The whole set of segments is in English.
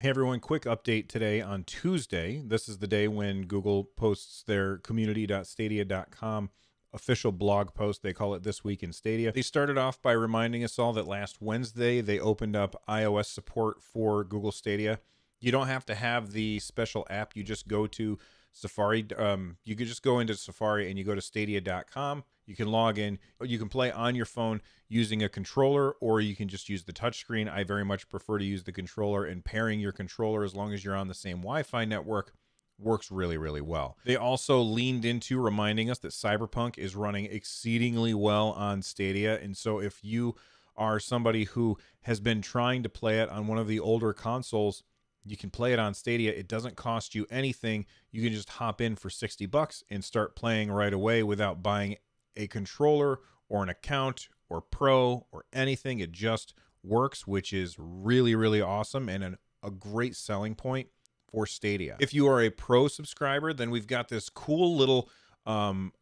Hey everyone, quick update today on Tuesday. This is the day when Google posts their community.stadia.com official blog post. They call it This Week in Stadia. They started off by reminding us all that last Wednesday they opened up iOS support for Google Stadia. You don't have to have the special app, you just go to Safari. Um, you could just go into Safari and you go to stadia.com. You can log in. You can play on your phone using a controller, or you can just use the touchscreen. I very much prefer to use the controller, and pairing your controller as long as you're on the same Wi Fi network works really, really well. They also leaned into reminding us that Cyberpunk is running exceedingly well on Stadia. And so if you are somebody who has been trying to play it on one of the older consoles, you can play it on Stadia. It doesn't cost you anything. You can just hop in for 60 bucks and start playing right away without buying a controller or an account or pro or anything. It just works, which is really, really awesome and an, a great selling point for Stadia. If you are a pro subscriber, then we've got this cool little um,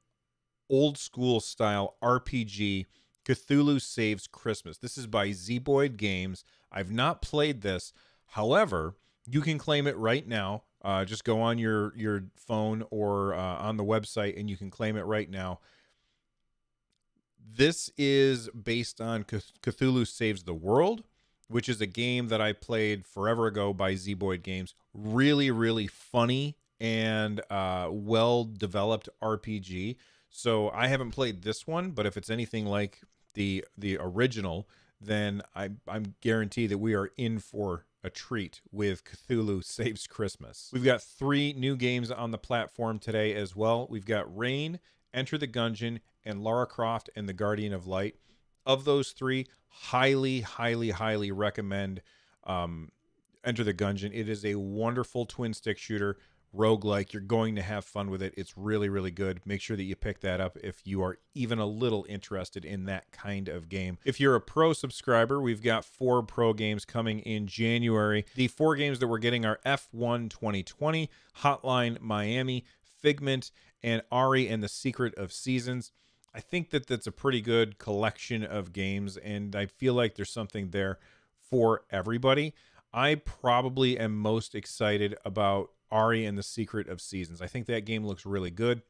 old school style RPG Cthulhu Saves Christmas. This is by Zeboid Games. I've not played this. However, you can claim it right now. Uh, just go on your your phone or uh, on the website, and you can claim it right now. This is based on Cthulhu Saves the World, which is a game that I played forever ago by Z Boyd Games. Really, really funny and uh, well developed RPG. So I haven't played this one, but if it's anything like the the original, then I I'm guarantee that we are in for a treat with Cthulhu Saves Christmas. We've got three new games on the platform today as well. We've got Rain, Enter the Gungeon, and Lara Croft and the Guardian of Light. Of those three, highly, highly, highly recommend um, Enter the Gungeon. It is a wonderful twin stick shooter roguelike. You're going to have fun with it. It's really, really good. Make sure that you pick that up if you are even a little interested in that kind of game. If you're a pro subscriber, we've got four pro games coming in January. The four games that we're getting are F1 2020, Hotline Miami, Figment, and Ari and the Secret of Seasons. I think that that's a pretty good collection of games, and I feel like there's something there for everybody. I probably am most excited about Ari and the Secret of Seasons. I think that game looks really good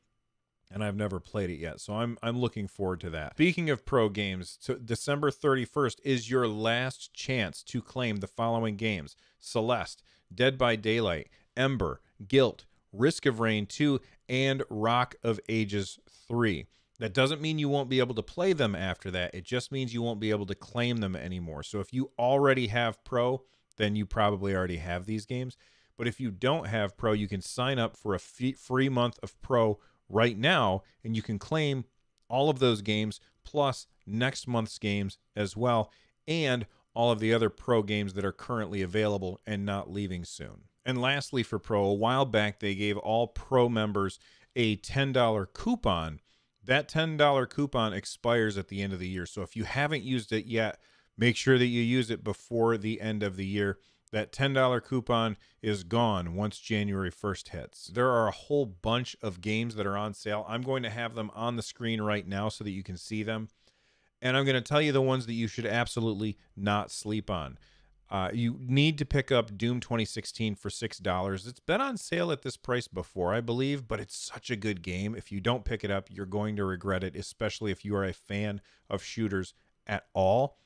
and I've never played it yet. So I'm I'm looking forward to that. Speaking of pro games, so December 31st is your last chance to claim the following games: Celeste, Dead by Daylight, Ember, Guilt, Risk of Rain 2, and Rock of Ages 3. That doesn't mean you won't be able to play them after that. It just means you won't be able to claim them anymore. So if you already have pro, then you probably already have these games. But if you don't have Pro, you can sign up for a free month of Pro right now, and you can claim all of those games plus next month's games as well, and all of the other Pro games that are currently available and not leaving soon. And lastly, for Pro, a while back they gave all Pro members a $10 coupon. That $10 coupon expires at the end of the year. So if you haven't used it yet, make sure that you use it before the end of the year that $10 coupon is gone once January 1st hits. There are a whole bunch of games that are on sale. I'm going to have them on the screen right now so that you can see them. And I'm going to tell you the ones that you should absolutely not sleep on. Uh, you need to pick up Doom 2016 for $6. It's been on sale at this price before, I believe, but it's such a good game. If you don't pick it up, you're going to regret it, especially if you are a fan of shooters at all.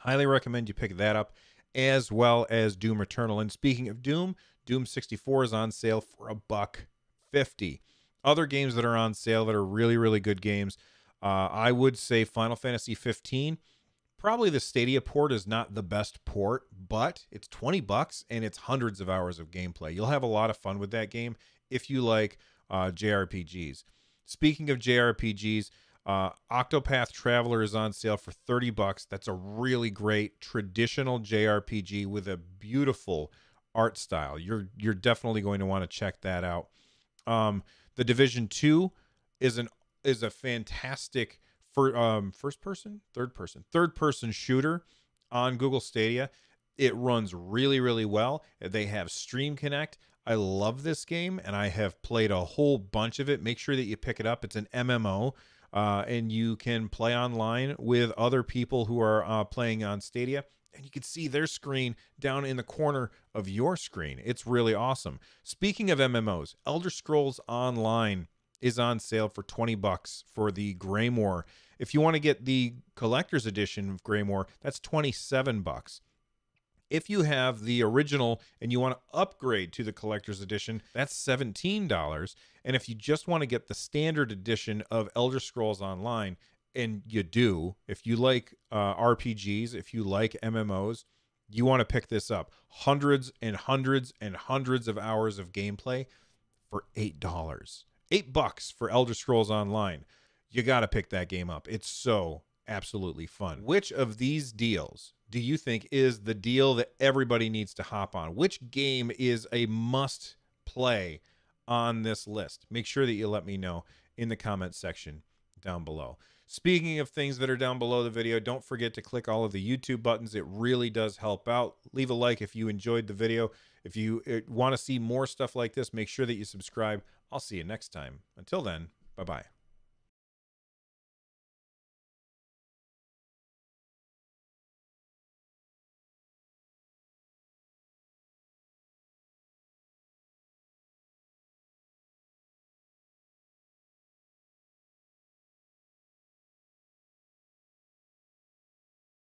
Highly recommend you pick that up as well as Doom Eternal. And speaking of Doom, Doom 64 is on sale for a buck 50. Other games that are on sale that are really, really good games, uh, I would say Final Fantasy 15. Probably the Stadia port is not the best port, but it's 20 bucks and it's hundreds of hours of gameplay. You'll have a lot of fun with that game if you like uh, JRPGs. Speaking of JRPGs, uh, Octopath Traveler is on sale for 30 bucks. That's a really great traditional JRPG with a beautiful art style. You're you're definitely going to want to check that out. Um, the Division 2 is an is a fantastic for um, first person, third person, third person shooter on Google Stadia. It runs really really well. They have Stream Connect. I love this game and I have played a whole bunch of it. Make sure that you pick it up. It's an MMO. Uh, and you can play online with other people who are uh, playing on Stadia. And you can see their screen down in the corner of your screen. It's really awesome. Speaking of MMOs, Elder Scrolls Online is on sale for 20 bucks for the Greymore. If you want to get the collector's edition of Greymore, that's 27 bucks. If you have the original and you want to upgrade to the collector's edition, that's $17. And if you just want to get the standard edition of Elder Scrolls Online, and you do, if you like uh, RPGs, if you like MMOs, you want to pick this up. Hundreds and hundreds and hundreds of hours of gameplay for $8. 8 bucks for Elder Scrolls Online. You got to pick that game up. It's so absolutely fun. Which of these deals do you think is the deal that everybody needs to hop on? Which game is a must play on this list? Make sure that you let me know in the comment section down below. Speaking of things that are down below the video, don't forget to click all of the YouTube buttons. It really does help out. Leave a like if you enjoyed the video. If you uh, want to see more stuff like this, make sure that you subscribe. I'll see you next time. Until then, bye bye.